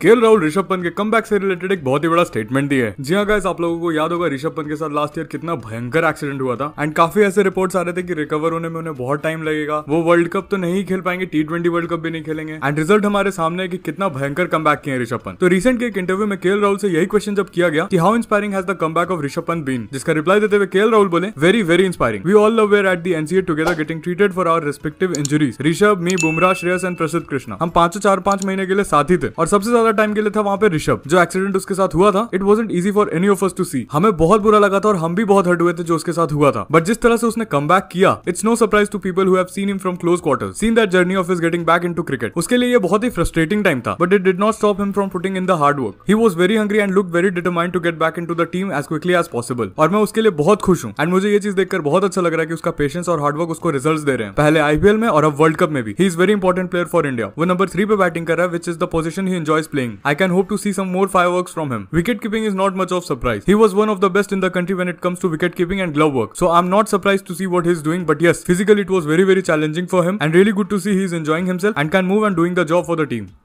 KL Rahul Rishabh Pant के कम से related एक बहुत ही बड़ा स्टेटमेंट दिया है जी हाँ गाइस आप लोगों को याद होगा ऋषभ पंत के साथ लास्ट ईयर कितना भयंकर एक्सीडेंट हुआ था एंड काफी ऐसे रिपोर्ट्स आ रहे थे कि रिकवर होने में उन्हें बहुत टाइम लगेगा वो वर्ल्ड कप तो नहीं खेल पाएंगे टी ट्वेंटी वर्ल्ड कप भी नहीं खेलेंगे एंड रिजल्ट हमारे सामने है कि कितना भयंकर कम बैक है ऋषभ पंत तो रिसेंट के एक इंटरव्यू में केएल राहुल से यही क्वेश्चन जब किया गया कि how inspiring has the come back of Rishabh Pant been जिसका रिप्लाई देते हुए केएल राहुल बोले very very inspiring we all love were at the NCA together getting treated for our respective injuries Rishabh me Bumrah Shreyas and Prasidh Krishna हम पांचों चार पांच महीने के लिए साथी थे और सबसे ज्यादा ज्यादा टाइम के लिए था वहाँ पे ऋषभ जो एक्सीडेंट उसके साथ हुआ था it was easy for any of us to see हमें बहुत बुरा लगा था और हम भी बहुत हट हुए थे जो उसके साथ हुआ था बट जिस तरह से उसने कम किया it's no surprise to people have seen him from close quarter seen that journey of his getting back into cricket उसके लिए ये बहुत ही फ्रस्ट्रेटिंग टाइम था but it did not stop him from putting in the hard work he was very hungry and look very determined to get back into the team as quickly as possible और मैं उसके लिए बहुत खुश हूँ and मुझे ये चीज देखकर बहुत अच्छा लग रहा है कि उसका पेशेंस और हार्डवर्क उसको रिजल्ट दे रहे हैं पहले आईपीएल में और अब वर्ल्ड कप में भी he is very important player for India वो नंबर थ्री पे बैटिंग कर रहा है which is the position he enjoys playing. I can hope to see some more fireworks from him. Wicket keeping is not much of surprise. He was one of the best in the country when it comes to wicket keeping and glove work. So I'm not surprised to see what he's doing but yes, physically it was very very challenging for him and really good to see he's enjoying himself and can move and doing the job for the team.